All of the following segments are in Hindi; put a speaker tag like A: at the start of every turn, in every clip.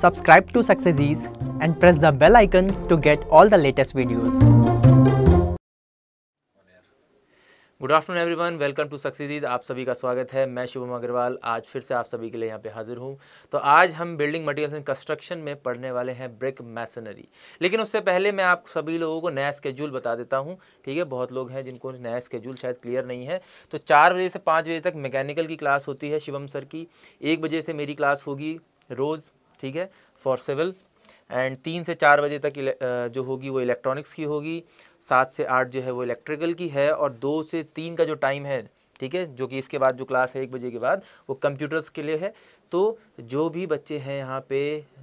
A: subscribe to Success Ease and press the bell icon to get all the latest videos. Good afternoon everyone welcome to सक्सीदीज आप सभी का स्वागत है मैं शुभम अग्रवाल आज फिर से आप सभी के लिए यहाँ पे हाजिर हूँ तो आज हम बिल्डिंग मटेरियल्स एंड कंस्ट्रक्शन में पढ़ने वाले हैं ब्रिक मैसनरी लेकिन उससे पहले मैं आप सभी लोगों को नया स्केड्यूल बता देता हूँ ठीक है बहुत लोग हैं जिनको नया स्केड्यूल शायद क्लियर नहीं है तो चार बजे से पाँच बजे तक मैकेनिकल की क्लास होती है शिवम सर की एक बजे से मेरी क्लास होगी रोज़ ठीक है फॉर सिविल एंड तीन से चार बजे तक जो होगी वो इलेक्ट्रॉनिक्स की होगी सात से आठ जो है वो इलेक्ट्रिकल की है और दो से तीन का जो टाइम है ठीक है जो कि इसके बाद जो क्लास है एक बजे के बाद वो कंप्यूटर्स के लिए है तो जो भी बच्चे हैं यहाँ पे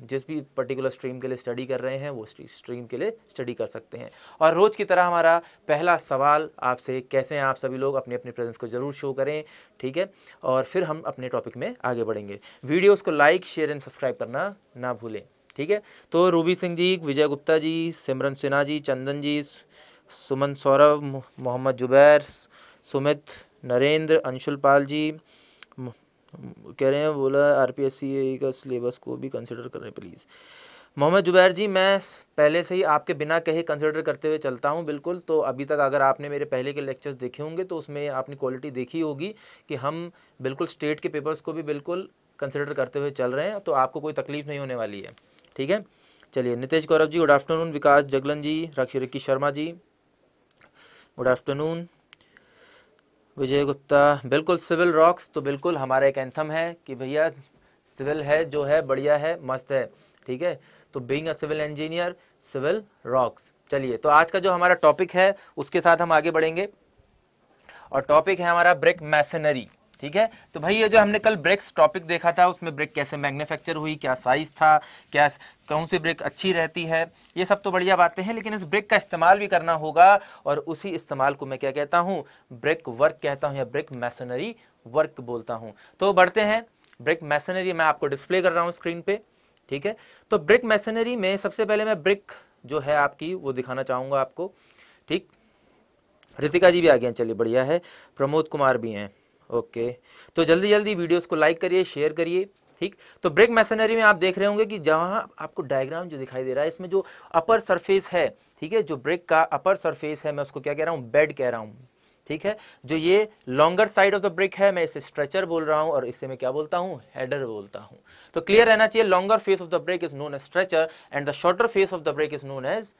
A: जिस भी पर्टिकुलर स्ट्रीम के लिए स्टडी कर रहे हैं वो स्ट्रीम के लिए स्टडी कर सकते हैं और रोज़ की तरह हमारा पहला सवाल आपसे कैसे हैं आप सभी लोग अपने अपने प्रेजेंस को ज़रूर शो करें ठीक है और फिर हम अपने टॉपिक में आगे बढ़ेंगे वीडियोज़ को लाइक शेयर एंड सब्सक्राइब करना ना भूलें ठीक है तो रूबी सिंह जी विजय गुप्ता जी सिमरन सिन्हा जी चंदन जी सुमन सौरभ मोहम्मद जुबैर सुमित नरेंद्र अंशुलपाल जी कह रहे हैं बोला आर पी एस सी का सिलेबस को भी कंसिडर करें प्लीज़ मोहम्मद जुबैर जी मैं पहले से ही आपके बिना कहे कंसिडर करते हुए चलता हूँ बिल्कुल तो अभी तक अगर आपने मेरे पहले के लेक्चर्स देखे होंगे तो उसमें आपने क्वालिटी देखी होगी कि हम बिल्कुल स्टेट के पेपर्स को भी बिल्कुल कंसिडर करते हुए चल रहे हैं तो आपको कोई तकलीफ नहीं होने वाली है ठीक है चलिए Nitesh Gaurav ji good afternoon Vikas Jaglan ji Rakhi Sharma ji good afternoon Vijay Gupta बिल्कुल सिविल रॉक्स तो बिल्कुल हमारा एक एंथम है कि भैया सिविल है जो है बढ़िया है मस्त है ठीक है तो being a civil engineer civil rocks चलिए तो आज का जो हमारा टॉपिक है उसके साथ हम आगे बढ़ेंगे और टॉपिक है हमारा ब्रिक मैसनरी ठीक है तो भाई ये जो हमने कल ब्रेक्स टॉपिक देखा था उसमें ब्रेक कैसे मैन्युफैक्चर हुई क्या साइज़ था क्या कौन सी ब्रेक अच्छी रहती है ये सब तो बढ़िया बातें हैं लेकिन इस ब्रेक का इस्तेमाल भी करना होगा और उसी इस्तेमाल को मैं क्या कहता हूँ ब्रेक वर्क कहता हूँ या ब्रेक मैसनरी वर्क बोलता हूँ तो बढ़ते हैं ब्रेक मैसनरी मैं आपको डिस्प्ले कर रहा हूँ स्क्रीन पर ठीक है तो ब्रिक मैसनरी में सबसे पहले मैं ब्रिक जो है आपकी वो दिखाना चाहूँगा आपको ठीक रितिका जी भी आ गए चलिए बढ़िया है प्रमोद कुमार भी हैं ओके तो जल्दी जल्दी वीडियोस को लाइक करिए शेयर करिए ठीक तो ब्रेक मैसेनरी में आप देख रहे होंगे कि जहाँ आपको डायग्राम जो दिखाई दे रहा है इसमें जो अपर सरफेस है ठीक है जो ब्रेक का अपर सरफेस है मैं उसको क्या कह रहा हूँ बेड कह रहा हूँ ठीक है जो ये longer side of the brick है मैं इसे स्ट्रेचर बोल रहा हूँ और इसे मैं क्या बोलता हूँ हेडर बोलता हूँ तो क्लियर रहना चाहिए longer face of the brick is known as stretcher and the shorter face of the brick is known as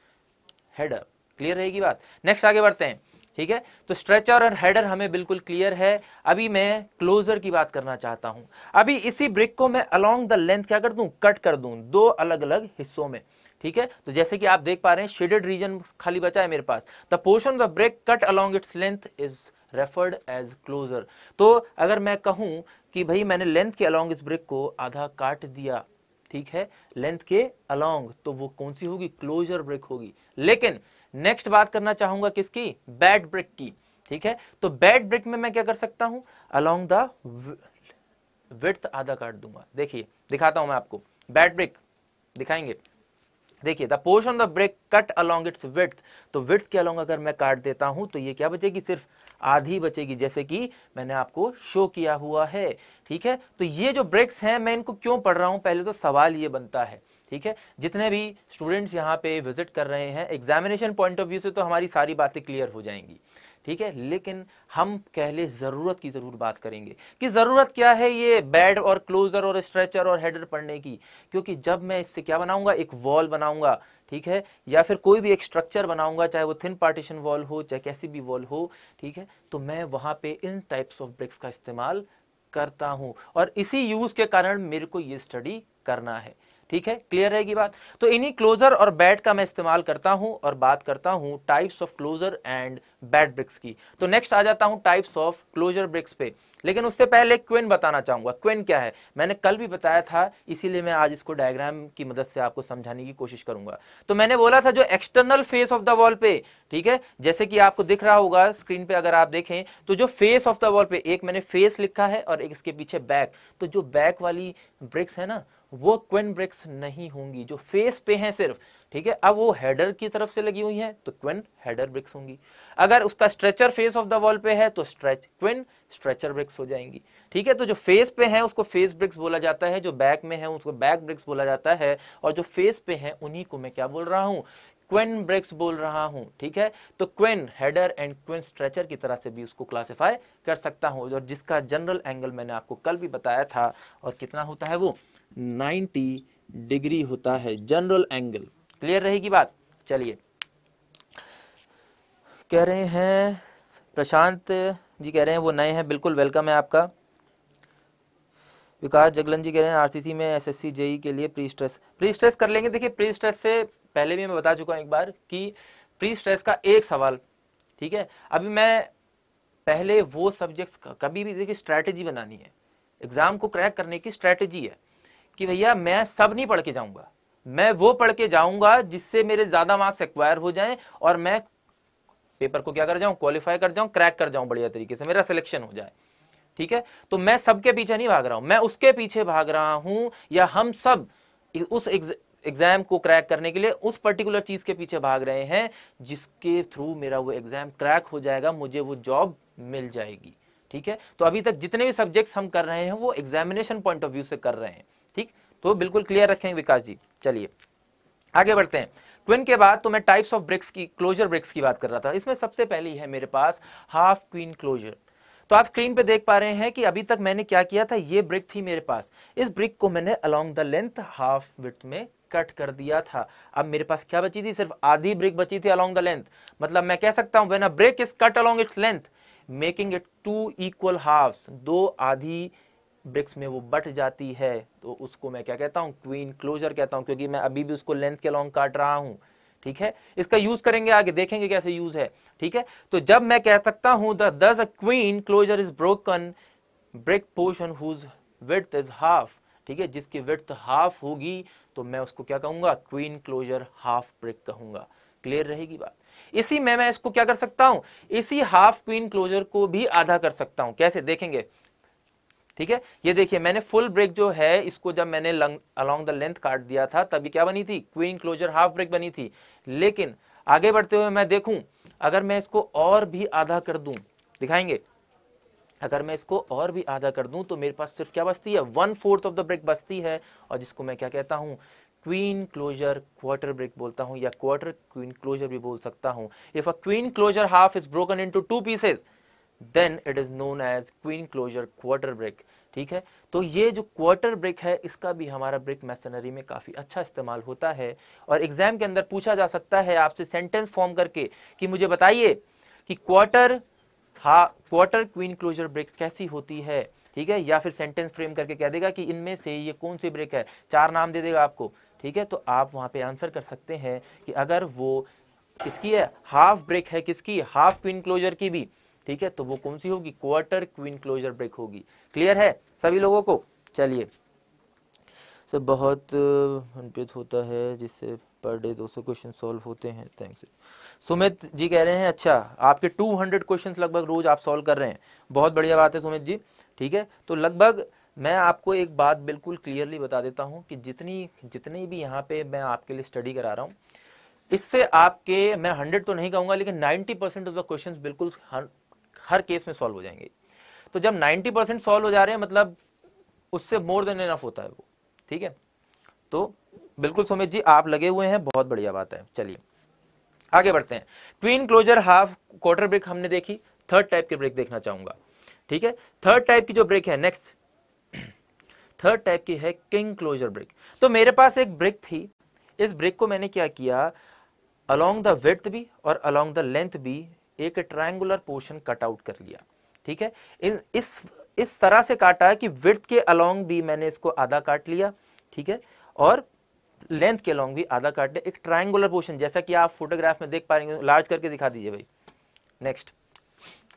A: header clear रहेगी बात नेक्स्ट आगे बढ़ते हैं ठीक है तो स्ट्रेचर और हेडर हमें बिल्कुल क्लियर है अभी मैं क्लोजर की बात करना चाहता हूं अभी इसी ब्रिक को मैं अलोंग द लेंथ क्या कर दूं कट कर दूं दो अलग अलग हिस्सों में ठीक है तो जैसे कि आप देख पा रहे हैं शेडेड रीजन खाली बचा है मेरे पास the portion of the brick cut along its length is referred as closer तो अगर मैं कहूं कि भाई मैंने लेंथ के अलोंग इस ब्रेक को आधा काट दिया ठीक है लेंथ के अलोंग तो वो कौन सी होगी क्लोजर ब्रेक होगी लेकिन नेक्स्ट बात करना चाहूंगा किसकी बैड ब्रिक की ठीक है तो बैड ब्रिक में मैं क्या कर सकता हूं अलोंग द विथ आधा काट दूंगा देखिए दिखाता हूं मैं आपको बैड ब्रिक दिखाएंगे देखिए the portion of the brick cut along its width तो विथ के अलोंग अगर मैं काट देता हूं तो ये क्या बचेगी सिर्फ आधी बचेगी जैसे कि मैंने आपको शो किया हुआ है ठीक है तो ये जो ब्रेक्स हैं मैं इनको क्यों पढ़ रहा हूं पहले तो सवाल ये बनता है ठीक है जितने भी स्टूडेंट्स यहाँ पे विजिट कर रहे हैं एग्जामिनेशन पॉइंट ऑफ व्यू से तो हमारी सारी बातें क्लियर हो जाएंगी ठीक है लेकिन हम पहले ज़रूरत की ज़रूर बात करेंगे कि ज़रूरत क्या है ये बेड और क्लोजर और स्ट्रेचर और हेडर पढ़ने की क्योंकि जब मैं इससे क्या बनाऊंगा एक वॉल बनाऊंगा ठीक है या फिर कोई भी एक स्ट्रक्चर बनाऊंगा चाहे वो थिन पार्टीशन वॉल हो चाहे कैसी भी वॉल हो ठीक है तो मैं वहाँ पर इन टाइप्स ऑफ ब्रिक्स का इस्तेमाल करता हूँ और इसी यूज़ के कारण मेरे को ये स्टडी करना है ठीक है क्लियर रहेगी बात तो इन्हीं क्लोजर और बैट का मैं इस्तेमाल करता हूँ और बात करता हूँ types of closer and bat bricks की तो नेक्स्ट आ जाता हूं टाइप्स ऑफ क्लोजर ब्रिक्स पे लेकिन उससे पहले क्वेन बताना चाहूंगा क्वेन क्या है मैंने कल भी बताया था इसीलिए मैं आज इसको डायग्राम की मदद से आपको समझाने की कोशिश करूंगा तो मैंने बोला था जो external face of the wall पे ठीक है जैसे कि आपको दिख रहा होगा स्क्रीन पे अगर आप देखें तो जो फेस ऑफ द वॉल पे एक मैंने फेस लिखा है और एक इसके पीछे बैक तो जो बैक वाली ब्रिक्स है ना वो क्वेन ब्रेक्स नहीं होंगी जो फेस पे हैं सिर्फ ठीक है अब वो हेडर की तरफ से लगी हुई है तो क्वेन हेडर ब्रेक्स होंगी अगर उसका stretcher face of the wall पे है तो स्ट्रेच क्वेन स्ट्रेचर ब्रेक्स हो जाएंगी ठीक है तो जो फेस पे है उसको फेस ब्रिक्स बोला जाता है जो बैक में है उसको बैक ब्रिक्स बोला जाता है और जो फेस पे है उन्हीं को मैं क्या बोल रहा हूँ क्वेन ब्रेक्स बोल रहा हूँ ठीक है तो queen header and queen stretcher की तरह से भी उसको क्लासिफाई कर सकता हूँ और जिसका जनरल एंगल मैंने आपको कल भी बताया था और कितना होता है वो 90 डिग्री होता है जनरल एंगल क्लियर रहेगी बात चलिए कह रहे हैं प्रशांत जी कह रहे हैं वो नए हैं बिल्कुल वेलकम है आपका विकास जगलन जी कह रहे हैं आरसीसी में एसएससी जेई के लिए प्री स्ट्रेस प्री स्ट्रेस कर लेंगे देखिए प्री स्ट्रेस से पहले भी मैं बता चुका हूं एक बार कि प्री स्ट्रेस का एक सवाल ठीक है अभी मैं पहले वो सब्जेक्ट्स कभी भी देखिए स्ट्रैटेजी बनानी है एग्ज़ाम को क्रैक करने की स्ट्रैटेजी है कि भैया मैं सब नहीं पढ़ के जाऊंगा मैं वो पढ़ के जाऊंगा जिससे मेरे ज्यादा मार्क्स एक्वायर हो जाएं और मैं पेपर को क्या कर जाऊं क्वालिफाई कर जाऊं क्रैक कर जाऊं बढ़िया तरीके से मेरा सिलेक्शन हो जाए ठीक है तो मैं सबके पीछे नहीं भाग रहा हूं मैं उसके पीछे भाग रहा हूं या हम सब उस एग्जाम को क्रैक करने के लिए उस पर्टिकुलर चीज के पीछे भाग रहे हैं जिसके थ्रू मेरा वो एग्जाम क्रैक हो जाएगा मुझे वो जॉब मिल जाएगी ठीक है तो अभी तक जितने भी सब्जेक्ट्स हम कर रहे हैं वो एग्जामिनेशन पॉइंट ऑफ व्यू से कर रहे हैं ठीक तो बिल्कुल क्लियर रखेंगे विकास जी चलिए आगे बढ़ते हैं क्विन के बाद तो मैं टाइप्स ऑफ ब्रिक्स की क्लोजर ब्रिक्स की बात कर रहा था इसमें सबसे पहली है मेरे पास हाफ क्वीन क्लोजर तो आप स्क्रीन पे देख पा रहे हैं कि अभी तक मैंने क्या किया था ये ब्रिक थी मेरे पास इस ब्रिक को मैंने along the length half width में कट कर दिया था अब मेरे पास क्या बची थी सिर्फ आधी ब्रिक बची थी अलोंग द लेंथ मतलब मैं कह सकता हूं when a brick is cut along its length making it two equal half दो आधी ब्रिक्स में वो बट जाती है तो उसको मैं क्या कहता हूँ क्वीन क्लोजर कहता हूँ क्योंकि मैं अभी भी उसको लेंथ के लॉन्ग काट रहा हूँ ठीक है इसका यूज करेंगे आगे देखेंगे कैसे यूज है ठीक है तो जब मैं कह सकता हूं thus a queen closer is broken brick portion whose width is half ठीक है जिसकी विथ हाफ होगी तो मैं उसको क्या कहूंगा क्वीन क्लोजर हाफ ब्रिक कहूंगा क्लियर रहेगी बात इसी में मैं इसको क्या कर सकता हूं इसी हाफ क्वीन क्लोजर को भी आधा कर सकता हूं कैसे देखेंगे ठीक है ये देखिए मैंने फुल ब्रेक जो है इसको जब मैंने अलोंग द लेंथ काट दिया था तभी क्या बनी थी क्वीन क्लोजर हाफ ब्रेक बनी थी लेकिन आगे बढ़ते हुए मैं देखूं अगर मैं इसको और भी आधा कर दूं दिखाएंगे अगर मैं इसको और भी आधा कर दूं तो मेरे पास सिर्फ क्या बचती है one fourth of the brick बचती है और जिसको मैं क्या कहता हूं क्वीन क्लोजर क्वार्टर ब्रेक बोलता हूं या क्वार्टर क्वीन क्लोजर भी बोल सकता हूं if a queen closer half is broken in two pieces then it is known as queen closer quarter brick ठीक है तो ये जो क्वार्टर ब्रिक है इसका भी हमारा ब्रिक मैसनरी में काफ़ी अच्छा इस्तेमाल होता है और एग्जाम के अंदर पूछा जा सकता है आपसे सेंटेंस फॉर्म करके कि मुझे बताइए कि क्वार्टर हा क्वार्टर क्वीन क्लोजर ब्रिक कैसी होती है ठीक है या फिर सेंटेंस फ्रेम करके कह देगा कि इनमें से ये कौन सी ब्रिक है चार नाम दे देगा आपको ठीक है तो आप वहाँ पे आंसर कर सकते हैं कि अगर वो किसकी है हाफ ब्रेक है किसकी हाफ क्वीन क्लोजर की भी ठीक है तो वो कौन सी होगी क्वार्टर क्वीन क्लोजर ब्रेक होगी क्लियर है सभी लोगों को चलिए सर बहुत अनपित होता है जिससे पर डे 200 क्वेश्चन सॉल्व होते हैं थैंक्स सुमित जी कह रहे हैं अच्छा आपके 200 क्वेश्चंस लगभग रोज आप सॉल्व कर रहे हैं बहुत बढ़िया बात है सुमित जी ठीक है तो लगभग मैं आपको एक बात बिल्कुल क्लियरली बता देता हूँ कि जितनी जितनी भी यहाँ पे मैं आपके लिए स्टडी करा रहा हूँ इससे आपके मैं हंड्रेड तो नहीं कहूँगा लेकिन ninety percent of the question बिल्कुल हर केस में सॉल्व हो जाएंगे तो जब 90 परसेंट सॉल्व हो जा रहे हैं मतलब उससे मोर देन इनफ होता है वो ठीक है तो बिल्कुल सुमित जी आप लगे हुए हैं बहुत बढ़िया बात है चलिए आगे बढ़ते हैं queen closer half quarter brick हमने देखी थर्ड टाइप की ब्रेक देखना चाहूंगा ठीक है थर्ड टाइप की जो ब्रेक है नेक्स्ट थर्ड टाइप की है किंग क्लोजर ब्रेक तो मेरे पास एक ब्रेक थी इस ब्रेक को मैंने क्या किया अलोंग द वेथ भी और अलोंग द लेंथ भी एक ट्रायंगुलर पोर्शन कट आउट कर लिया ठीक है इन इस इस तरह से काटा है कि विर्थ के अलोंग भी मैंने इसको आधा काट लिया ठीक है और लेंथ के अलोंग भी आधा काट लिया एक ट्रायंगुलर पोर्शन जैसा कि आप फोटोग्राफ में देख पाएंगे लार्ज करके दिखा दीजिए भाई नेक्स्ट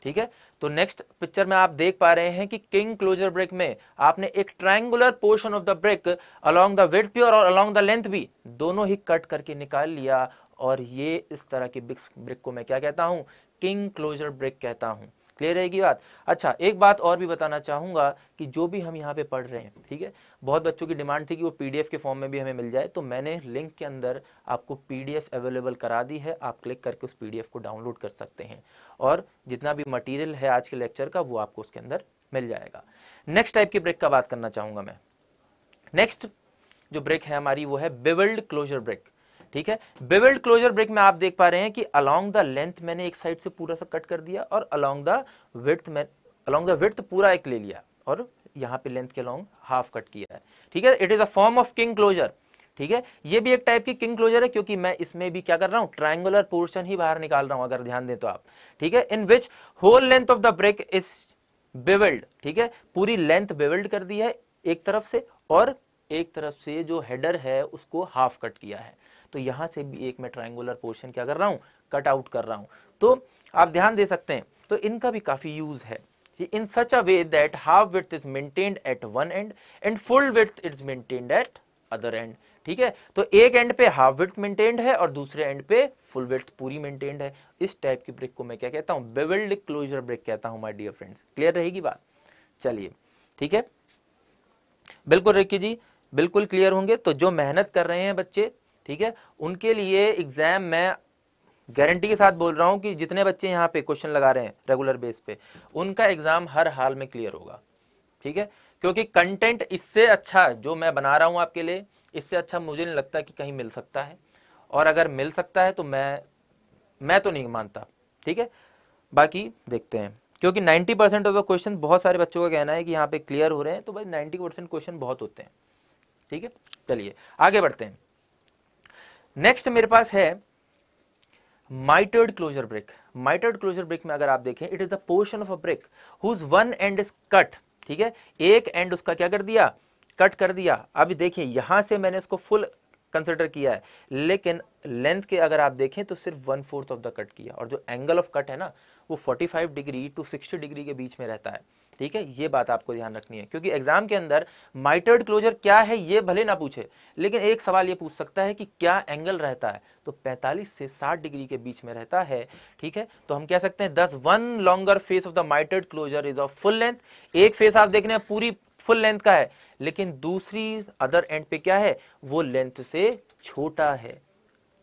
A: ठीक है तो नेक्स्ट पिक्चर में आप देख पा रहे हैं कि किंग क्लोजर ब्रेक में आपने एक triangular portion of the brick along the width भी और अलोंग द लेंथ भी दोनों ही कट करके निकाल लिया और ये इस तरह के ब्रिक्स ब्रिक को मैं क्या कहता हूं किंग क्लोजर ब्रेक कहता हूँ क्लियर रहेगी बात अच्छा एक बात और भी बताना चाहूँगा कि जो भी हम यहाँ पे पढ़ रहे हैं ठीक है बहुत बच्चों की डिमांड थी कि वो पीडीएफ के फॉर्म में भी हमें मिल जाए तो मैंने लिंक के अंदर आपको पीडीएफ अवेलेबल करा दी है आप क्लिक करके उस पीडीएफ को डाउनलोड कर सकते हैं और जितना भी मटीरियल है आज के लेक्चर का वो आपको उसके अंदर मिल जाएगा नेक्स्ट टाइप की ब्रेक का बात करना चाहूँगा मैं नेक्स्ट जो ब्रेक है हमारी वो है बिवल्ड क्लोजर ब्रेक ठीक है बेवेल्ड क्लोजर ब्रेक में आप देख पा रहे हैं कि अलोंग द लेंथ मैंने एक साइड से पूरा सा कट कर दिया और अलोंग द विथ मैं अलोंग द विथ पूरा एक ले लिया और यहाँ पे लेंथ के अलोंग हाफ कट किया है ठीक है it is a form of king closer ठीक है ये भी एक टाइप की किंग क्लोजर है क्योंकि मैं इसमें भी क्या कर रहा हूँ ट्राइंगुलर पोर्शन ही बाहर निकाल रहा हूँ अगर ध्यान दें तो आप ठीक है in which whole length of the brick is bevelled ठीक है पूरी लेंथ बेवेल्ड कर दी है एक तरफ से और एक तरफ से जो हेडर है उसको हाफ कट किया है तो यहाँ से भी एक मैं ट्राइंगुलर पोर्शन क्या कर रहा हूँ कट आउट कर रहा हूँ तो आप ध्यान दे सकते हैं तो इनका भी काफ़ी यूज़ है in such a way that half width is maintained at one end and full width is maintained at other end ठीक है तो एक एंड पे हाफ विथ मेंटेन्ड है और दूसरे एंड पे फुल विथ पूरी मेंटेन्ड है इस टाइप की ब्रेक को मैं क्या कहता हूँ बेवल्ड क्लोजर ब्रेक कहता हूँ माय डियर फ्रेंड्स क्लियर रहेगी बात चलिए ठीक है बिल्कुल रेखी जी बिल्कुल क्लियर होंगे तो जो मेहनत कर रहे हैं बच्चे ठीक है उनके लिए एग्ज़ाम में गारंटी के साथ बोल रहा हूँ कि जितने बच्चे यहाँ पे क्वेश्चन लगा रहे हैं रेगुलर बेस पे उनका एग्ज़ाम हर हाल में क्लियर होगा ठीक है क्योंकि कंटेंट इससे अच्छा जो मैं बना रहा हूँ आपके लिए इससे अच्छा मुझे नहीं लगता कि कहीं मिल सकता है और अगर मिल सकता है तो मैं मैं तो नहीं मानता ठीक है बाकी देखते हैं क्योंकि 90 परसेंट ऑफ द क्वेश्चन बहुत सारे बच्चों का कहना है कि यहाँ पे क्लियर हो रहे हैं तो भाई 90 परसेंट क्वेश्चन बहुत होते हैं ठीक है चलिए आगे बढ़ते हैं नेक्स्ट मेरे पास है mitred closer brick mitred closer brick में अगर आप देखें it is the portion of a brick whose one end is cut ठीक है एक एंड उसका क्या कर दिया कट कर दिया अब देखिए यहां से मैंने इसको फुल कंसिडर किया है लेकिन लेंथ के अगर आप देखें तो सिर्फ one fourth of the cut किया और जो एंगल ऑफ कट है ना वो 45 डिग्री टू 60 डिग्री के बीच में रहता है ठीक है ये बात आपको ध्यान रखनी है क्योंकि एग्जाम के अंदर माइटर्ड क्लोजर क्या है ये भले ना पूछे लेकिन एक सवाल ये पूछ सकता है कि क्या एंगल रहता है तो 45 से 60 डिग्री के बीच में रहता है ठीक है तो हम कह सकते हैं thus one longer face of the mitred closer is of full length एक फेस आप देख रहे हैं पूरी फुल लेंथ का है लेकिन दूसरी अदर एंड पे क्या है वो लेंथ से छोटा है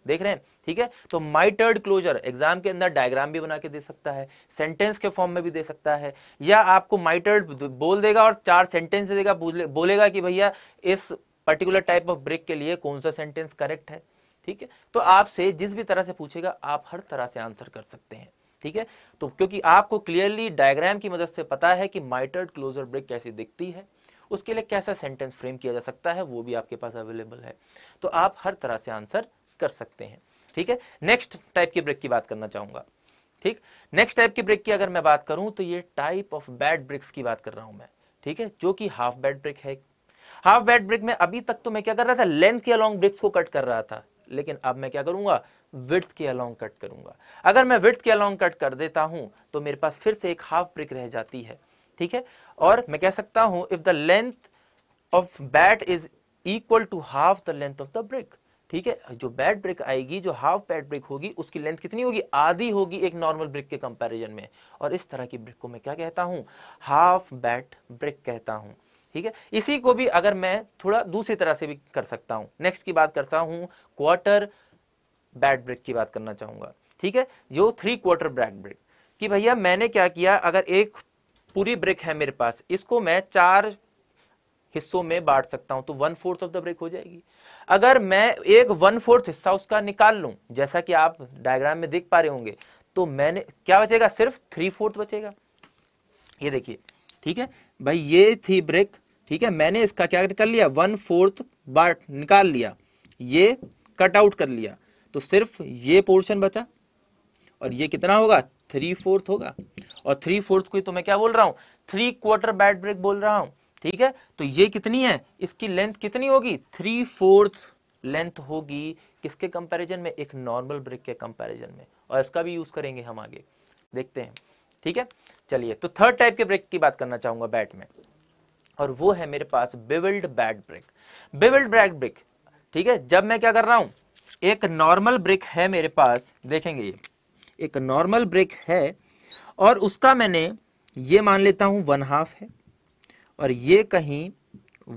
A: देख रहे हैं ठीक है तो माई टर्ड क्लोजर एग्जाम के अंदर डायग्राम भी बना के दे सकता है सेंटेंस के फॉर्म में भी दे सकता है या आपको माई टर्ड बोल देगा और चार सेंटेंस देगा बोलेगा कि भैया इस पर्टिकुलर टाइप ऑफ ब्रेक के लिए कौन सा सेंटेंस करेक्ट है ठीक है तो आपसे जिस भी तरह से पूछेगा आप हर तरह से आंसर कर सकते हैं ठीक है तो क्योंकि आपको क्लियरली डायग्राम की मदद से पता है कि माइटर्ड क्लोजर ब्रेक कैसी दिखती है उसके लिए कैसा सेंटेंस फ्रेम किया जा सकता है वो भी आपके पास अवेलेबल है तो आप हर तरह से आंसर कर सकते हैं ठीक है नेक्स्ट टाइप की ब्रेक की बात करना चाहूंगा ठीक नेक्स्ट टाइप की ब्रेक की अगर मैं बात करूं तो ये टाइप ऑफ बैड ब्रिक्स की बात कर रहा हूं मैं ठीक है जो कि half bad brick half bat bad ब्रिक में अभी तक तो मैं क्या कर रहा था लेंथ के अलॉन्ग ब्रिक्स को कट कर रहा था लेकिन अब मैं क्या करूंगा विर्थ के अलॉन्ग कट करूंगा अगर मैं विर्थ के अलॉन्ग कट कर देता हूं तो मेरे पास फिर से एक हाफ ब्रिक रह जाती है ठीक है और मैं कह सकता हूं if the length of bat is equal to half the length of the brick ठीक है जो बैड ब्रिक आएगी जो हाफ बैड ब्रिक होगी उसकी लेंथ कितनी होगी आधी होगी एक नॉर्मल ब्रिक के कंपैरिजन में और इस तरह की ब्रिक को मैं क्या कहता हूँ हाफ बैट ब्रिक कहता हूँ ठीक है इसी को भी अगर मैं थोड़ा दूसरी तरह से भी कर सकता हूँ नेक्स्ट की बात करता हूँ क्वार्टर बैट ब्रिक की बात करना चाहूँगा ठीक है जो थ्री क्वार्टर बैट ब्रिक कि भैया मैंने क्या किया अगर एक पूरी ब्रिक है मेरे पास इसको मैं चार हिस्सों में बांट सकता हूं तो one fourth of the brick हो जाएगी अगर मैं एक वन फोर्थ हिस्सा उसका निकाल लूं जैसा कि आप डायग्राम में देख पा रहे होंगे तो मैंने क्या बचेगा सिर्फ थ्री फोर्थ बचेगा ये देखिए ठीक है भाई ये थी ब्रेक ठीक है मैंने इसका क्या कर लिया वन फोर्थ बाट निकाल लिया ये कट आउट कर लिया तो सिर्फ ये पोर्शन बचा और ये कितना होगा थ्री फोर्थ होगा और थ्री फोर्थ को तो मैं क्या बोल रहा हूँ थ्री क्वार्टर बैट ब्रेक बोल रहा हूँ ठीक है तो ये कितनी है इसकी लेंथ कितनी होगी थ्री फोर्थ लेंथ होगी किसके कंपैरिजन में एक नॉर्मल ब्रेक के कंपैरिजन में और इसका भी यूज करेंगे हम आगे देखते हैं ठीक है चलिए तो थर्ड टाइप के ब्रेक की बात करना चाहूंगा बैट में और वो है मेरे पास bevelled bat brick bevelled bat brick ठीक है जब मैं क्या कर रहा हूं एक नॉर्मल ब्रेक है मेरे पास देखेंगे ये एक नॉर्मल ब्रेक है और उसका मैंने ये मान लेता हूं वन हाफ है और ये कहीं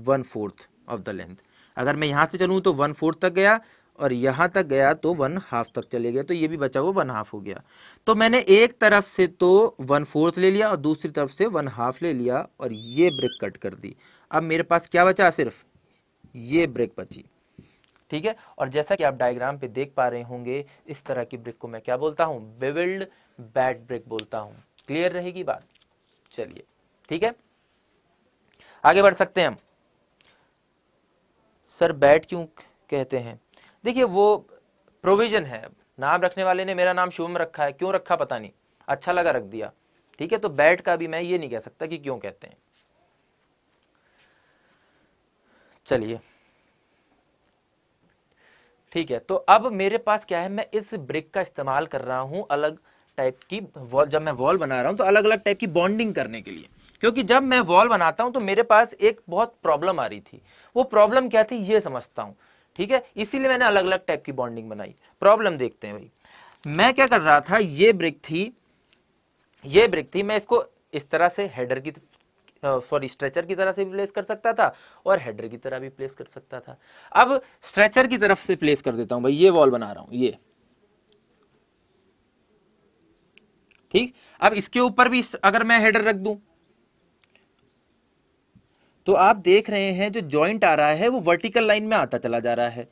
A: one fourth of the length अगर मैं यहाँ से चलूँ तो वन फोर्थ तक गया और यहाँ तक गया तो वन हाफ तक चले गया तो ये भी बचा हुआ वन हाफ हो गया तो मैंने एक तरफ से तो वन फोर्थ ले लिया और दूसरी तरफ से वन हाफ ले लिया और ये ब्रेक कट कर दी अब मेरे पास क्या बचा सिर्फ ये ब्रेक बची ठीक है और जैसा कि आप डायग्राम पे देख पा रहे होंगे इस तरह की ब्रेक को मैं क्या बोलता हूँ बेविल्ड बैट ब्रेक बोलता हूँ क्लियर रहेगी बात चलिए ठीक है आगे बढ़ सकते हैं हम सर बैट क्यों कहते हैं देखिए वो प्रोविज़न है नाम रखने वाले ने मेरा नाम शुभम रखा है क्यों रखा पता नहीं अच्छा लगा रख दिया ठीक है तो बैट का भी मैं ये नहीं कह सकता कि क्यों कहते हैं चलिए ठीक है तो अब मेरे पास क्या है मैं इस ब्रिक का इस्तेमाल कर रहा हूं अलग टाइप की वॉल जब मैं वॉल बना रहा हूं तो अलग अलग टाइप की बॉन्डिंग करने के लिए क्योंकि जब मैं वॉल बनाता हूं तो मेरे पास एक बहुत प्रॉब्लम आ रही थी वो प्रॉब्लम क्या थी ये समझता हूँ ठीक है इसीलिए मैंने अलग अलग टाइप की बॉन्डिंग बनाई प्रॉब्लम देखते हैं भाई मैं क्या कर रहा था ये ब्रिक थी ये ब्रिक थी मैं इसको इस तरह से हेडर की सॉरी स्ट्रेचर की तरह से भी प्लेस कर सकता था और हेडर की तरह भी प्लेस कर सकता था अब स्ट्रेचर की तरफ से प्लेस कर देता हूँ भाई ये वॉल बना रहा हूं ये ठीक अब इसके ऊपर भी अगर मैं हेडर रख दूं तो आप देख रहे हैं जो जॉइंट आ रहा है वो वर्टिकल लाइन में आता चला जा रहा है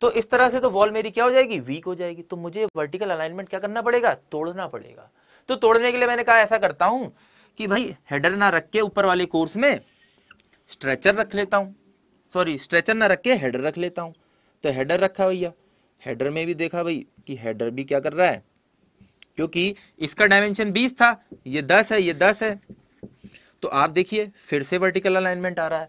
A: तो इस तरह से तो वॉल मेरी क्या हो जाएगी वीक हो जाएगी तो मुझे वर्टिकल अलाइनमेंट क्या करना पड़ेगा तोड़ना पड़ेगा तो तोड़ने के लिए मैंने कहा ऐसा करता हूँ कि भाई हेडर ना रख के ऊपर वाले कोर्स में स्ट्रेचर रख लेता हूँ सॉरी स्ट्रेचर ना रख के हेडर रख लेता हूँ तो हेडर रखा भैया हेडर में भी देखा भाई कि हेडर भी क्या कर रहा है क्योंकि इसका डायमेंशन बीस था ये दस है ये दस है तो आप देखिए फिर से वर्टिकल अलाइनमेंट आ रहा है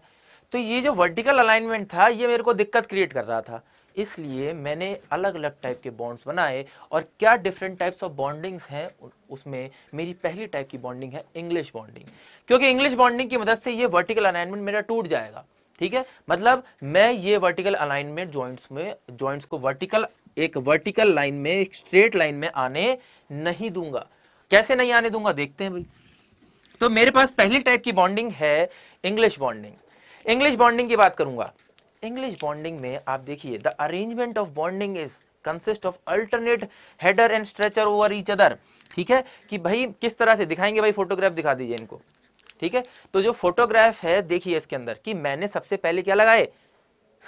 A: तो ये जो वर्टिकल अलाइनमेंट था ये मेरे को दिक्कत क्रिएट कर रहा था इसलिए मैंने अलग अलग टाइप के बॉन्ड्स बनाए और क्या डिफरेंट टाइप्स ऑफ बॉन्डिंग्स हैं उसमें मेरी पहली टाइप की बॉन्डिंग है इंग्लिश बॉन्डिंग क्योंकि इंग्लिश बॉन्डिंग की मदद से ये वर्टिकल अलाइनमेंट मेरा टूट जाएगा ठीक है मतलब मैं ये वर्टिकल अलाइनमेंट जॉइंट्स में जॉइंट्स को वर्टिकल एक वर्टिकल लाइन में एक स्ट्रेट लाइन में आने नहीं दूंगा कैसे नहीं आने दूंगा देखते हैं भाई तो मेरे पास पहली टाइप की बॉन्डिंग है इंग्लिश बॉन्डिंग इंग्लिश बॉन्डिंग की बात करूंगा इंग्लिश बॉन्डिंग में आप देखिए the arrangement of bonding is consist of alternate header and stretcher over each other ठीक है कि भाई किस तरह से दिखाएंगे भाई फोटोग्राफ दिखा दीजिए इनको ठीक है तो जो फोटोग्राफ है देखिए इसके अंदर कि मैंने सबसे पहले क्या लगाए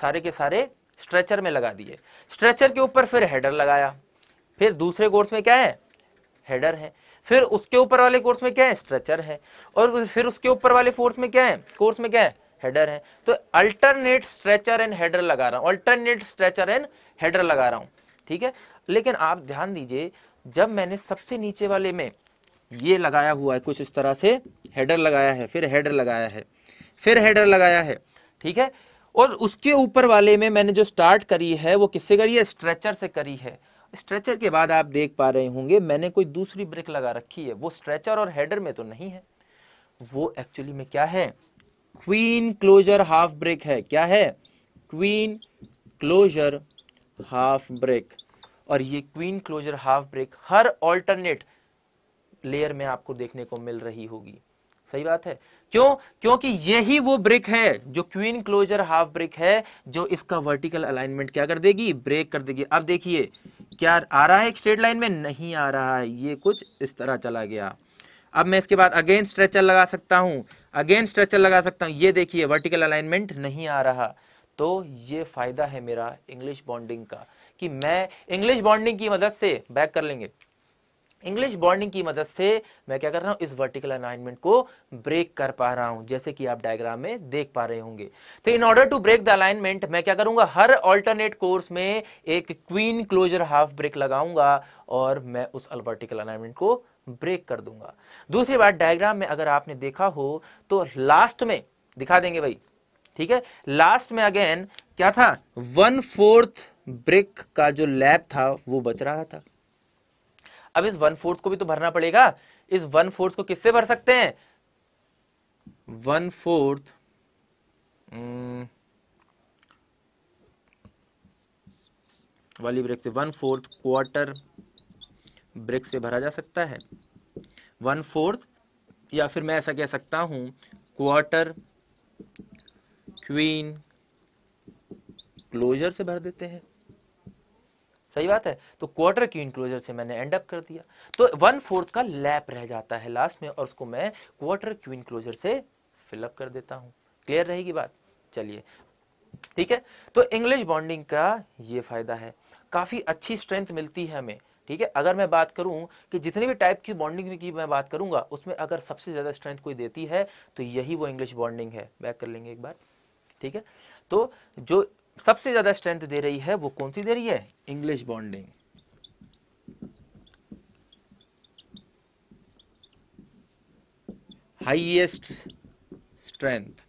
A: सारे के सारे स्ट्रेचर में लगा दिए स्ट्रेचर के ऊपर फिर हेडर लगाया फिर दूसरे कोर्स में क्या है हेडर है फिर उसके ऊपर वाले कोर्स में क्या है स्ट्रेचर है और फिर उसके ऊपर वाले फोर्स में क्या है कोर्स में क्या है हेडर है तो अल्टरनेट स्ट्रेचर एंड हेडर लगा रहा हूँ अल्टरनेट स्ट्रेचर एंड हेडर लगा रहा हूँ ठीक है लेकिन आप ध्यान दीजिए जब मैंने सबसे नीचे वाले में ये लगाया हुआ है कुछ इस तरह से हेडर लगाया है फिर हेडर लगाया है फिर हेडर लगाया है ठीक है और उसके ऊपर वाले में मैंने जो स्टार्ट करी है वो किससे करी है स्ट्रेचर से करी है स्ट्रेचर के बाद आप देख पा रहे होंगे मैंने कोई दूसरी ब्रेक लगा रखी है वो स्ट्रेचर और हेडर में तो नहीं है वो एक्चुअली में क्या है क्वीन क्लोजर हाफ ब्रेक है क्या है क्वीन क्लोजर हाफ ब्रेक और ये क्वीन क्लोजर हाफ ब्रेक हर ऑल्टरनेट लेयर में आपको देखने को मिल रही होगी सही बात है क्यों क्योंकि यही वो ब्रेक है जो क्वीन क्लोजर हाफ ब्रेक है जो इसका वर्टिकल अलाइनमेंट क्या कर देगी ब्रेक कर देगी अब देखिए क्या आ रहा है एक स्ट्रेट लाइन में नहीं आ रहा है ये कुछ इस तरह चला गया अब मैं इसके बाद अगेन स्ट्रेचर लगा सकता हूँ अगेन स्ट्रेचर लगा सकता हूँ ये देखिए वर्टिकल अलाइनमेंट नहीं आ रहा तो ये फ़ायदा है मेरा इंग्लिश बॉन्डिंग का कि मैं इंग्लिश बॉन्डिंग की मदद से बैक कर लेंगे इंग्लिश बॉन्डिंग की मदद से मैं क्या कर रहा हूँ इस वर्टिकल अलाइनमेंट को ब्रेक कर पा रहा हूँ जैसे कि आप डायग्राम में देख पा रहे होंगे तो in order to break the alignment मैं क्या करूँगा हर ऑल्टरनेट कोर्स में एक क्वीन क्लोजर हाफ ब्रेक लगाऊंगा और मैं उस वर्टिकल अलाइनमेंट को ब्रेक कर दूंगा दूसरी बात डायग्राम में अगर आपने देखा हो तो लास्ट में दिखा देंगे भाई ठीक है लास्ट में अगेन क्या था वन फोर्थ ब्रेक का जो लैब था वो बच रहा था अब इस वन फोर्थ को भी तो भरना पड़ेगा इस वन फोर्थ को किससे भर सकते हैं वन फोर्थ हम्म, वाली ब्रेक से वन फोर्थ क्वार्टर ब्रेक से भरा जा सकता है वन फोर्थ या फिर मैं ऐसा कह सकता हूं क्वार्टर क्वीन क्लोजर से भर देते हैं सही बात है तो क्वार्टर की इनक्लोजर से मैंने एंड अप कर दिया तो वन फोर्थ का लैप रह जाता है लास्ट में और उसको मैं क्वार्टर क्यू इनक्लोजर से फिलअप कर देता हूँ क्लियर रहेगी बात चलिए ठीक है तो इंग्लिश बॉन्डिंग का ये फायदा है काफ़ी अच्छी स्ट्रेंथ मिलती है हमें ठीक है अगर मैं बात करूं कि जितने भी टाइप की बॉन्डिंग की मैं बात करूंगा उसमें अगर सबसे ज़्यादा स्ट्रेंथ कोई देती है तो यही वो इंग्लिश बॉन्डिंग है बैक कर लेंगे एक बार ठीक है तो जो सबसे ज़्यादा स्ट्रेंथ दे रही है वो कौन सी दे रही है इंग्लिश बॉन्डिंग हाईएस्ट स्ट्रेंथ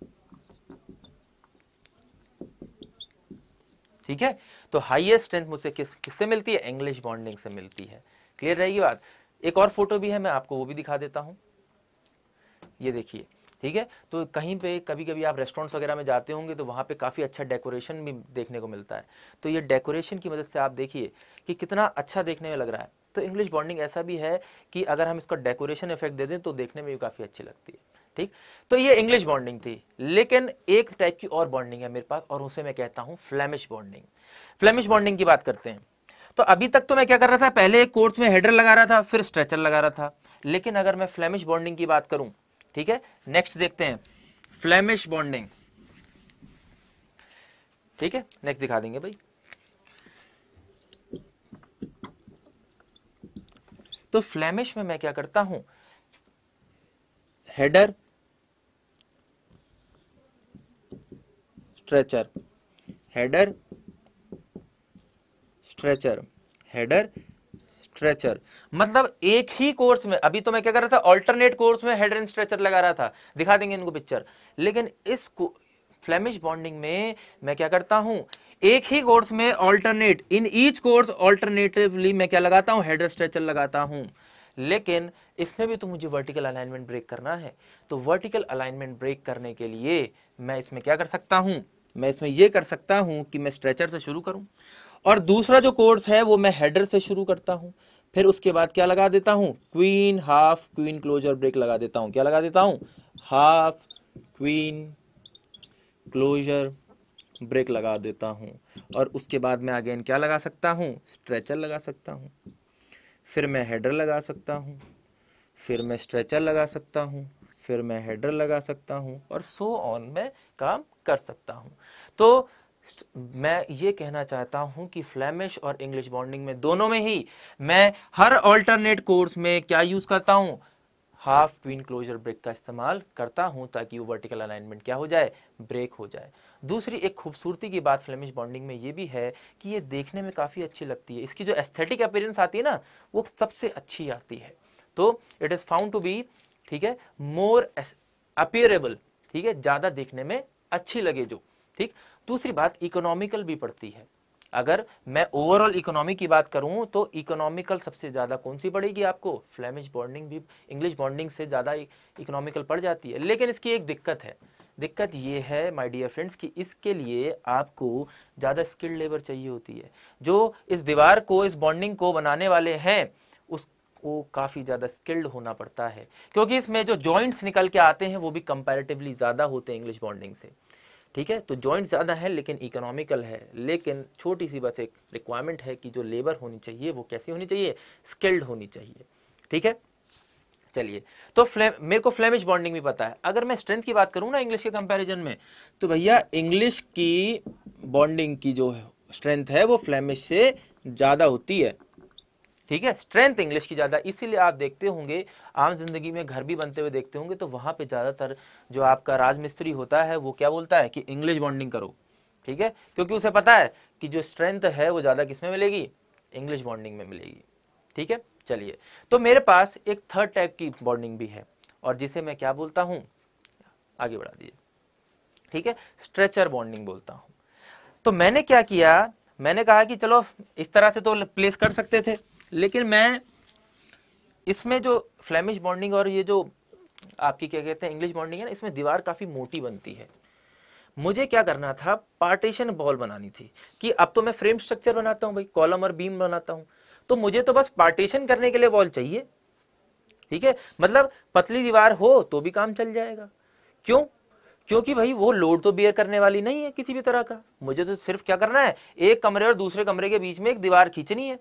A: ठीक है तो हाईएस्ट स्ट्रेंथ मुझसे किस किससे मिलती है इंग्लिश बॉन्डिंग से मिलती है क्लियर रहेगी बात एक और फोटो भी है मैं आपको वो भी दिखा देता हूं ये देखिए ठीक है तो कहीं पे कभी कभी आप रेस्टोरेंट्स वगैरह में जाते होंगे तो वहाँ पे काफ़ी अच्छा डेकोरेशन भी देखने को मिलता है तो ये डेकोरेशन की मदद से आप देखिए कि कितना अच्छा देखने में लग रहा है तो इंग्लिश बॉन्डिंग ऐसा भी है कि अगर हम इसका डेकोरेशन इफेक्ट दे दें तो देखने में भी काफ़ी अच्छी लगती है ठीक तो ये इंग्लिश बॉन्डिंग थी लेकिन एक टाइप की और बॉन्डिंग है मेरे पास और उसे मैं कहता हूँ फ्लैमिश बॉन्डिंग फ्लैमिश बॉन्डिंग की बात करते हैं तो अभी तक तो मैं क्या कर रहा था पहले एक कोर्स में हेडर लगा रहा था फिर स्ट्रेचर लगा रहा था लेकिन अगर मैं फ्लैमिश बॉन्डिंग की बात करूँ ठीक है नेक्स्ट देखते हैं फ्लेमिश बॉन्डिंग ठीक है नेक्स्ट दिखा देंगे भाई तो फ्लेमिश में मैं क्या करता हूं header stretcher header stretcher header stretcher मतलब एक ही कोर्स में अभी तो मैं क्या कर रहा था ऑल्टरनेट कोर्स में हेड एंड स्ट्रेचर लगा रहा था दिखा देंगे इनको पिक्चर लेकिन इस फ्लेमिश बॉन्डिंग में मैं क्या करता हूं एक ही कोर्स में alternate in each course alternatively मैं क्या लगाता हूं हेड स्ट्रेचर लगाता हूं लेकिन इसमें भी तो मुझे वर्टिकल अलाइनमेंट ब्रेक करना है तो वर्टिकल अलाइनमेंट ब्रेक करने के लिए मैं इसमें क्या कर सकता हूं मैं इसमें यह कर सकता हूँ कि मैं स्ट्रेचर से शुरू करूँ और दूसरा जो कोर्स है वो मैं हेडर से शुरू करता हूँ फिर उसके बाद क्या लगा देता हूँ queen half queen closer brick लगा देता हूं क्या लगा देता हूं हाफ क्वीन क्लोजर ब्रेक लगा देता हूं और उसके बाद मैं अगेन क्या लगा सकता हूँ स्ट्रेचर लगा सकता हूँ फिर मैं हेडर लगा सकता हूँ फिर मैं स्ट्रेचर लगा सकता हूँ फिर मैं हेडर लगा सकता हूँ और सो so ऑन में काम कर सकता हूँ तो मैं ये कहना चाहता हूँ कि फ्लेमिश और इंग्लिश बॉन्डिंग में दोनों में ही मैं हर ऑल्टरनेट कोर्स में क्या यूज़ करता हूँ हाफ क्वीन क्लोजर ब्रेक का इस्तेमाल करता हूँ ताकि वो वर्टिकल अलाइनमेंट क्या हो जाए ब्रेक हो जाए दूसरी एक खूबसूरती की बात फ्लेमिश बॉन्डिंग में ये भी है कि ये देखने में काफ़ी अच्छी लगती है इसकी जो एस्थेटिक अपेयरेंस आती है ना वो सबसे अच्छी आती है तो it is found to be ठीक है मोर अपियरेबल ठीक है ज़्यादा देखने में अच्छी लगे जो ठीक दूसरी बात इकोनॉमिकल भी पड़ती है अगर मैं ओवरऑल इकोनॉमी की बात करूं तो इकोनॉमिकल सबसे ज़्यादा कौन सी पड़ेगी आपको फ्लेमिश बॉन्डिंग भी इंग्लिश बॉन्डिंग से ज़्यादा इकोनॉमिकल पड़ जाती है लेकिन इसकी एक दिक्कत है दिक्कत ये है माय डियर फ्रेंड्स कि इसके लिए आपको ज़्यादा स्किल्ड लेबर चाहिए होती है जो इस दीवार को इस बॉन्डिंग को बनाने वाले हैं उस को काफ़ी ज़्यादा स्किल्ड होना पड़ता है क्योंकि इसमें जो जॉइंट्स निकल के आते हैं वो भी कंपैरेटिवली ज़्यादा होते हैं इंग्लिश बॉन्डिंग से ठीक है तो जॉइंट्स ज़्यादा है लेकिन इकोनॉमिकल है लेकिन छोटी सी बस एक रिक्वायरमेंट है कि जो लेबर होनी चाहिए वो कैसी होनी चाहिए स्किल्ड होनी चाहिए ठीक है चलिए तो फ्लेम मेरे को फ्लेमिश बॉन्डिंग भी पता है अगर मैं स्ट्रेंथ की बात करूँ ना इंग्लिश के कंपेरिजन में तो भैया इंग्लिश की बॉन्डिंग की जो स्ट्रेंथ है वो फ्लेमिश से ज़्यादा होती है ठीक है स्ट्रेंथ इंग्लिश की ज़्यादा इसीलिए आप देखते होंगे आम जिंदगी में घर भी बनते हुए देखते होंगे तो वहाँ पे ज़्यादातर जो आपका राजमिस्त्री होता है वो क्या बोलता है कि इंग्लिश बॉन्डिंग करो ठीक है क्योंकि उसे पता है कि जो स्ट्रेंथ है वो ज़्यादा किस में मिलेगी इंग्लिश बॉन्डिंग में मिलेगी ठीक है चलिए तो मेरे पास एक थर्ड टाइप की बॉन्डिंग भी है और जिसे मैं क्या बोलता हूँ आगे बढ़ा दिए ठीक है स्ट्रेचर बॉन्डिंग बोलता हूँ तो मैंने क्या किया मैंने कहा कि चलो इस तरह से तो प्लेस कर सकते थे लेकिन मैं इसमें जो फ्लेमिश बॉन्डिंग और ये जो आपकी क्या कहते हैं इंग्लिश बॉन्डिंग है ना इसमें दीवार काफ़ी मोटी बनती है मुझे क्या करना था पार्टीशन बॉल बनानी थी कि अब तो मैं फ्रेम स्ट्रक्चर बनाता हूँ भाई कॉलम और बीम बनाता हूँ तो मुझे तो बस पार्टीशन करने के लिए वॉल चाहिए ठीक है मतलब पतली दीवार हो तो भी काम चल जाएगा क्यों क्योंकि भाई वो लोड तो बियर करने वाली नहीं है किसी भी तरह का मुझे तो सिर्फ क्या करना है एक कमरे और दूसरे कमरे के बीच में एक दीवार खींचनी है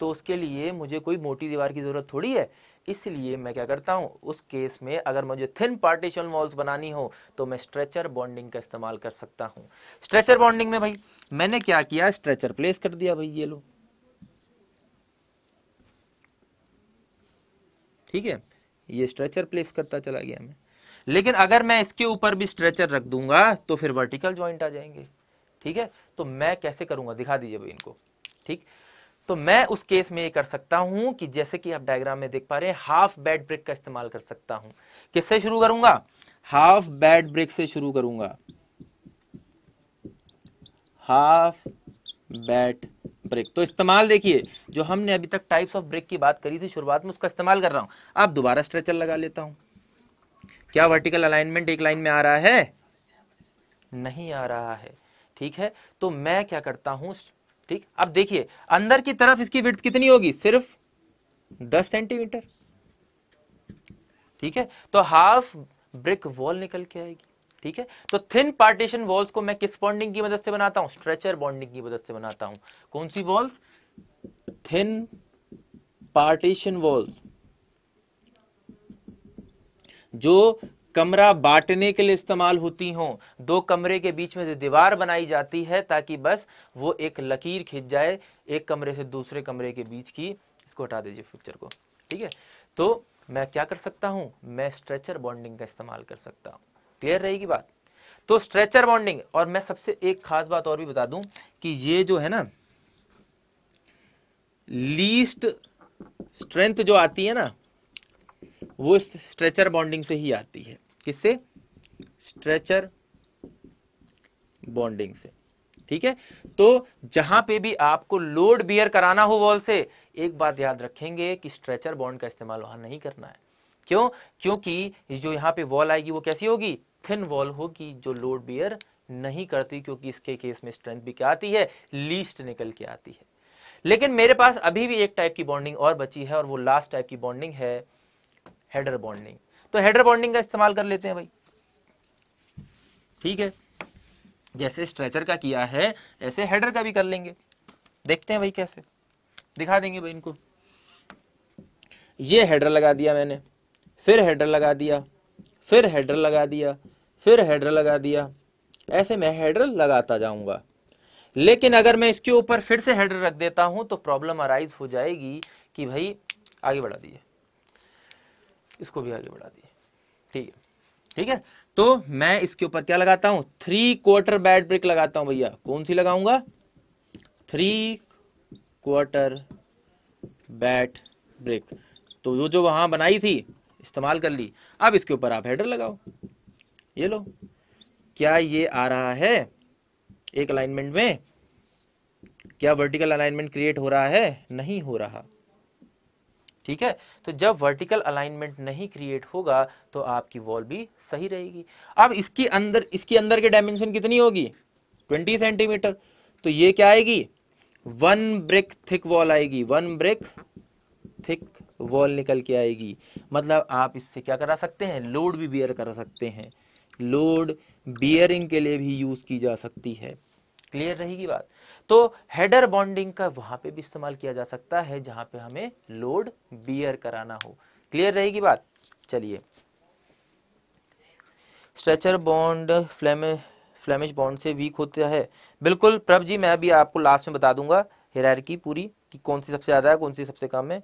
A: तो उसके लिए मुझे कोई मोटी दीवार की ज़रूरत थोड़ी है इसलिए मैं क्या करता हूँ उस केस में अगर मुझे थिन पार्टीशन वॉल्स बनानी हो तो मैं स्ट्रेचर बॉन्डिंग का इस्तेमाल कर सकता हूँ स्ट्रेचर बॉन्डिंग में भाई मैंने क्या किया स्ट्रेचर प्लेस कर दिया भाई ये लो ठीक है ये स्ट्रेचर प्लेस करता चला गया मैं लेकिन अगर मैं इसके ऊपर भी स्ट्रेचर रख दूंगा तो फिर वर्टिकल ज्वाइंट आ जाएंगे ठीक है तो मैं कैसे करूंगा दिखा दीजिए भाई इनको ठीक तो मैं उस केस में ये कर सकता हूं कि जैसे कि आप डायग्राम में देख पा रहे हैं हाफ बेड ब्रिक का इस्तेमाल कर सकता हूं किससे शुरू करूंगा हाफ बेड ब्रिक से शुरू करूंगा हाफ बैट ब्रिक तो इस्तेमाल देखिए जो हमने अभी तक टाइप्स ऑफ ब्रिक की बात करी थी शुरुआत में उसका इस्तेमाल कर रहा हूं अब दोबारा स्ट्रेचर लगा लेता हूं क्या वर्टिकल अलाइनमेंट एक लाइन में आ रहा है नहीं आ रहा है ठीक है तो मैं क्या करता हूं ठीक अब देखिए अंदर की तरफ इसकी विर्थ कितनी होगी सिर्फ दस सेंटीमीटर ठीक है तो हाफ ब्रिक वॉल निकल के आएगी ठीक है तो थिन पार्टीशन वॉल्स को मैं किस बॉन्डिंग की मदद से बनाता हूं स्ट्रेचर बॉन्डिंग की मदद से बनाता हूं कौन सी वॉल्स थिन पार्टीशन वॉल्स जो कमरा बांटने के लिए इस्तेमाल होती हों दो कमरे के बीच में जो दीवार बनाई जाती है ताकि बस वो एक लकीर खिंच जाए एक कमरे से दूसरे कमरे के बीच की इसको हटा दीजिए फिक्चर को ठीक है तो मैं क्या कर सकता हूँ मैं स्ट्रेचर बॉन्डिंग का इस्तेमाल कर सकता हूँ क्लियर रहेगी बात तो स्ट्रेचर बॉन्डिंग और मैं सबसे एक खास बात और भी बता दूं कि ये जो है ना लीस्ट स्ट्रेंथ जो आती है ना वो स्ट्रेचर बॉन्डिंग से ही आती है किससे स्ट्रेचर बॉन्डिंग से ठीक है तो जहां पे भी आपको लोड बियर कराना हो वॉल से एक बात याद रखेंगे कि स्ट्रेचर बॉन्ड का इस्तेमाल वहां नहीं करना है क्यों क्योंकि जो यहाँ पे वॉल आएगी वो कैसी होगी थिन वॉल होगी जो लोड बियर नहीं करती क्योंकि इसके केस में स्ट्रेंथ भी क्या आती है लीस्ट निकल के आती है लेकिन मेरे पास अभी भी एक टाइप की बॉन्डिंग और बची है और वो लास्ट टाइप की बॉन्डिंग है हेडर बॉन्डिंग तो हेडर बॉन्डिंग का इस्तेमाल कर लेते हैं भाई ठीक है जैसे स्ट्रेचर का किया है ऐसे हेडर का भी कर लेंगे देखते हैं भाई कैसे दिखा देंगे भाई इनको ये हेडर लगा दिया मैंने फिर हेडर लगा दिया फिर हेडर लगा दिया फिर हेडर लगा दिया ऐसे मैं हेडर लगाता जाऊंगा लेकिन अगर मैं इसके ऊपर फिर से हेडर रख देता हूं तो प्रॉब्लम अराइज हो जाएगी कि भाई आगे बढ़ा दिए इसको भी आगे बढ़ा दिए ठीक है ठीक है तो मैं इसके ऊपर क्या लगाता हूं थ्री क्वार्टर बैड ब्रिक लगाता हूं भैया कौन सी लगाऊंगा थ्री क्वार्टर बैट ब्रिक तो वो जो वहां बनाई थी इस्तेमाल कर ली अब इसके ऊपर आप हेडर लगाओ ये लो क्या ये आ रहा है एक अलाइनमेंट में क्या वर्टिकल अलाइनमेंट क्रिएट हो रहा है नहीं हो रहा ठीक है तो जब वर्टिकल अलाइनमेंट नहीं क्रिएट होगा तो आपकी वॉल भी सही रहेगी अब इसके अंदर इसके अंदर की डायमेंशन कितनी होगी 20 सेंटीमीटर तो ये क्या आएगी वन ब्रिक थिक वॉल आएगी वन ब्रिक थिक वॉल निकल के आएगी मतलब आप इससे क्या करा सकते हैं लोड भी बियर करा सकते हैं लोड बियरिंग के लिए भी यूज की जा सकती है क्लियर रहेगी बात तो हेडर बॉन्डिंग का वहां पे भी इस्तेमाल किया जा सकता है जहां पे हमें लोड बियर कराना हो क्लियर रहेगी बात चलिए stretcher bond flame Flemish bond से वीक होता है बिल्कुल प्रभ जी मैं अभी आपको लास्ट में बता दूंगा की पूरी कि कौन सी सबसे ज़्यादा है कौन सी सबसे कम है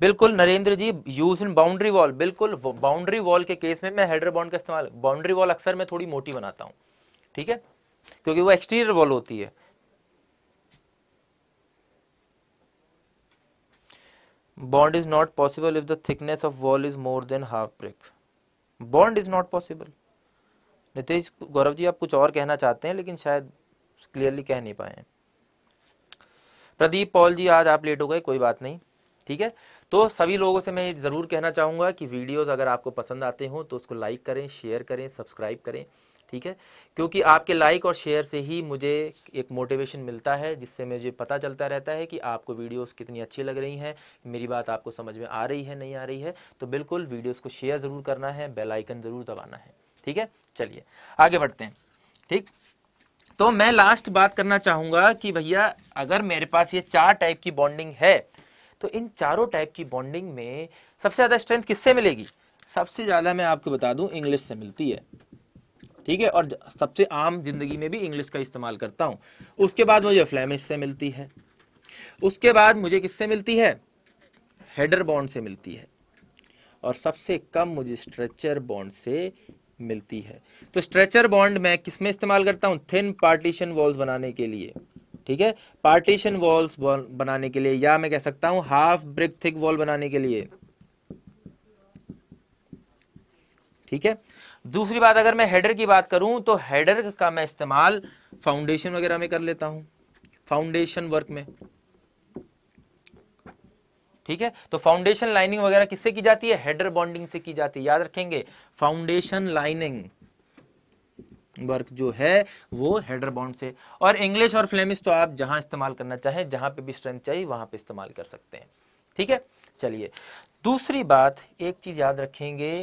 A: बिल्कुल Narendra ji use in boundary wall बिल्कुल बाउंड्री वॉल के केस में मैं हेडर बॉन्ड का इस्तेमाल बाउंड्री वॉल अक्सर मैं थोड़ी मोटी बनाता हूँ ठीक है क्योंकि वो एक्सटीरियर वॉल होती है bond is not possible if the thickness of wall is more than half brick bond is not possible Nitesh Gaurav ji आप कुछ और कहना चाहते हैं लेकिन शायद क्लियरली कह नहीं पाए प्रदीप पॉल जी आज आप लेट हो गए कोई बात नहीं ठीक है तो सभी लोगों से मैं ज़रूर कहना चाहूंगा कि वीडियोस अगर आपको पसंद आते हो तो उसको लाइक करें शेयर करें सब्सक्राइब करें ठीक है क्योंकि आपके लाइक और शेयर से ही मुझे एक मोटिवेशन मिलता है जिससे मुझे पता चलता रहता है कि आपको वीडियोस कितनी अच्छी लग रही हैं मेरी बात आपको समझ में आ रही है नहीं आ रही है तो बिल्कुल वीडियोस को शेयर ज़रूर करना है बेल आइकन ज़रूर दबाना है ठीक है चलिए आगे बढ़ते हैं ठीक तो मैं लास्ट बात करना चाहूँगा कि भैया अगर मेरे पास ये चार टाइप की बॉन्डिंग है तो इन चारों टाइप की बॉन्डिंग में सबसे ज़्यादा स्ट्रेंथ किससे मिलेगी सबसे ज़्यादा मैं आपको बता दूं इंग्लिश से मिलती है ठीक है और सबसे आम जिंदगी में भी इंग्लिश का इस्तेमाल करता हूं उसके बाद मुझे फ्लैमिश से मिलती है उसके बाद मुझे किससे मिलती है हेडर बॉन्ड से मिलती है और सबसे कम मुझे स्ट्रेचर बॉन्ड से मिलती है तो स्ट्रेचर बॉन्ड मैं किस में इस्तेमाल करता हूँ थिन पार्टीशन वॉल्स बनाने के लिए ठीक है पार्टीशन वॉल्स बनाने के लिए या मैं कह सकता हूं हाफ ब्रिक थिक वॉल बनाने के लिए ठीक है दूसरी बात अगर मैं हेडर की बात करूं तो हेडर का मैं इस्तेमाल फाउंडेशन वगैरह में कर लेता हूं फाउंडेशन वर्क में ठीक है तो फाउंडेशन लाइनिंग वगैरह किससे की जाती है हेडर बॉन्डिंग से की जाती है याद रखेंगे फाउंडेशन लाइनिंग वर्क जो है वो हेडर बॉन्ड से और इंग्लिश और फ्लेमिश तो आप जहां इस्तेमाल करना चाहें जहां पे भी स्ट्रेंथ चाहिए वहां पे इस्तेमाल कर सकते हैं ठीक है चलिए दूसरी बात एक चीज याद रखेंगे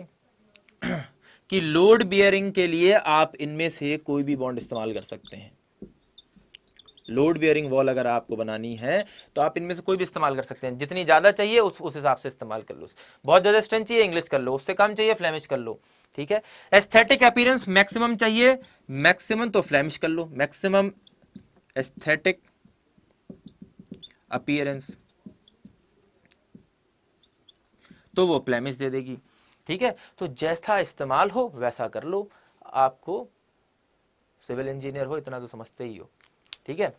A: कि लोड बियरिंग के लिए आप इनमें से कोई भी बॉन्ड इस्तेमाल कर सकते हैं लोड बियरिंग वॉल अगर आपको बनानी है तो आप इनमें से कोई भी इस्तेमाल कर सकते हैं जितनी ज़्यादा चाहिए उस उस हिसाब से इस्तेमाल कर लो बहुत ज़्यादा स्ट्रेंथ चाहिए इंग्लिश कर लो उससे कम चाहिए फ्लैमिश कर लो ठीक है एस्थेटिक अपीरेंस मैक्सिमम चाहिए मैक्सिमम तो फ्लैमिश कर लो मैक्सिमम एस्थेटिक अपीयरेंस तो वो फ्लैमिश दे देगी ठीक है तो जैसा इस्तेमाल हो वैसा कर लो आपको सिविल इंजीनियर हो इतना तो समझते ही हो ठीक है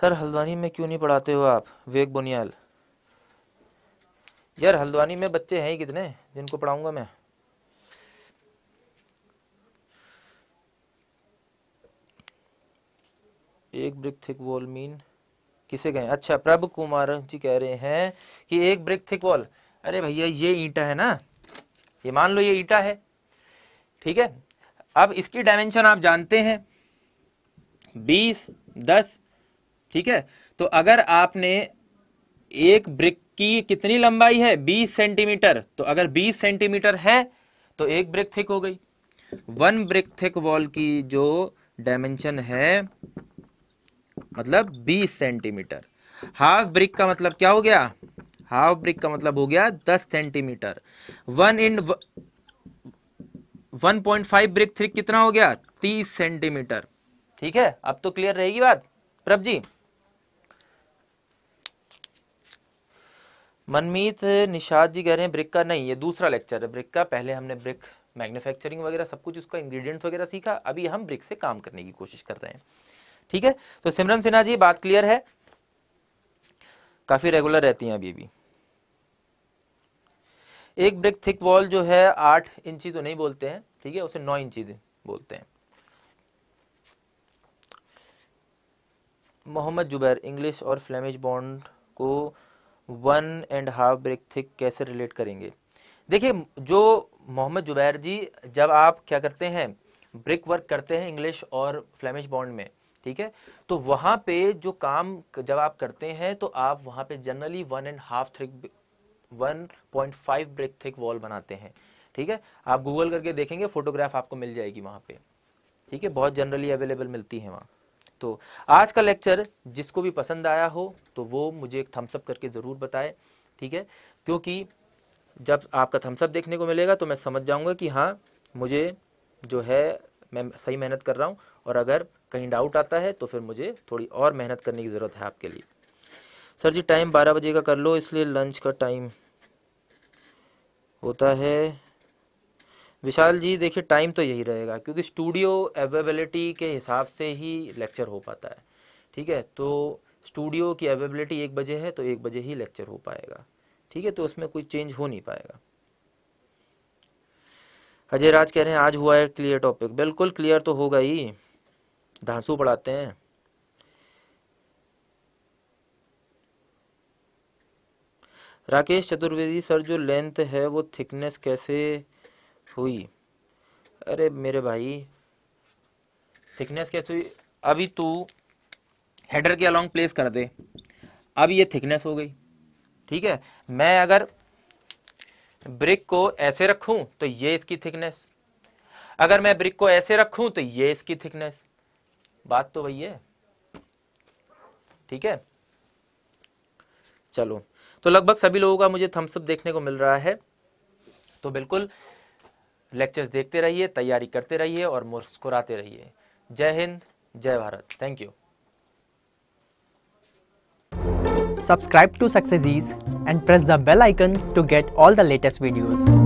A: सर हल्द्वानी में क्यों नहीं पढ़ाते हो आप वेग बुनियाल यार हल्द्वानी में बच्चे हैं कितने जिनको पढ़ाऊंगा मैं एक ब्रिक थिक वॉल मीन किसे कहें अच्छा प्रभु कुमार जी कह रहे हैं कि एक ब्रिक थिक वॉल अरे भैया ये ईटा है ना ये मान लो ये ईटा है ठीक है अब इसकी डायमेंशन आप जानते हैं बीस दस ठीक है तो अगर आपने एक ब्रिक की कितनी लंबाई है बीस सेंटीमीटर तो अगर बीस सेंटीमीटर है तो एक ब्रिक थिक हो गई वन ब्रिक थिक वॉल की जो डायमेंशन है मतलब बीस सेंटीमीटर हाफ ब्रिक का मतलब क्या हो गया हाफ ब्रिक का मतलब हो गया दस centimetre one and one point five brick thick कितना हो गया तीस सेंटीमीटर ठीक है अब तो क्लियर रहेगी बात प्रभ जी मनमीत निषाद जी कह रहे हैं ब्रिक का नहीं ये दूसरा लेक्चर है ब्रिक का पहले हमने ब्रिक मैन्युफैक्चरिंग वगैरह सब कुछ उसका इंग्रेडिएंट्स वगैरह सीखा अभी हम ब्रिक से काम करने की कोशिश कर रहे हैं ठीक है तो सिमरन सिन्हा जी बात क्लियर है काफ़ी रेगुलर रहती हैं अभी भी एक ब्रिक थिक वॉल जो है आठ इंची तो नहीं बोलते हैं ठीक है उसे नौ इंची बोलते हैं मोहम्मद जुबैर इंग्लिश और फ्लेमिश बॉन्ड को one and half brick thick कैसे रिलेट करेंगे देखिए जो मोहम्मद जुबैर जी जब आप क्या करते हैं ब्रिक वर्क करते हैं इंग्लिश और फ्लेमिश बॉन्ड में ठीक है तो वहाँ पे जो काम जब आप करते हैं तो आप वहाँ पे generally one and half thick 1.5 brick thick wall बनाते हैं ठीक है आप गूगल करके देखेंगे फोटोग्राफ आपको मिल जाएगी वहाँ पे ठीक है बहुत जनरली अवेलेबल मिलती है वहाँ तो आज का लेक्चर जिसको भी पसंद आया हो तो वो मुझे एक थम्सअप करके ज़रूर बताए ठीक है क्योंकि जब आपका थम्सअप देखने को मिलेगा तो मैं समझ जाऊँगा कि हाँ मुझे जो है मैं सही मेहनत कर रहा हूँ और अगर कहीं डाउट आता है तो फिर मुझे थोड़ी और मेहनत करने की ज़रूरत है आपके लिए सर जी टाइम बारह बजे का कर लो इसलिए लंच का टाइम होता है विशाल जी देखिए टाइम तो यही रहेगा क्योंकि स्टूडियो अवेबिलिटी के हिसाब से ही लेक्चर हो पाता है ठीक है तो स्टूडियो की अवेबिलिटी एक बजे है तो एक बजे ही लेक्चर हो पाएगा ठीक है तो उसमें कोई चेंज हो नहीं पाएगा अजय राज कह रहे हैं आज हुआ है क्लियर टॉपिक बिल्कुल क्लियर तो होगा ही धांसू पढ़ाते हैं राकेश चतुर्वेदी सर जो लेंथ है वो थिकनेस कैसे हुई अरे मेरे भाई थिकनेस कैसे हुई अभी तू हेडर के अलॉन्ग प्लेस कर दे अब ये थिकनेस हो गई ठीक है मैं अगर ब्रिक को ऐसे रखूं तो ये इसकी थिकनेस अगर मैं ब्रिक को ऐसे रखूं तो ये इसकी थिकनेस बात तो वही है ठीक है चलो तो लगभग सभी लोगों का मुझे थम्सअप देखने को मिल रहा है तो बिल्कुल लेक्चर्स देखते रहिए तैयारी करते रहिए और मुस्कुराते रहिए जय हिंद जय Bharat thank you subscribe to success and press the bell icon to get all the latest videos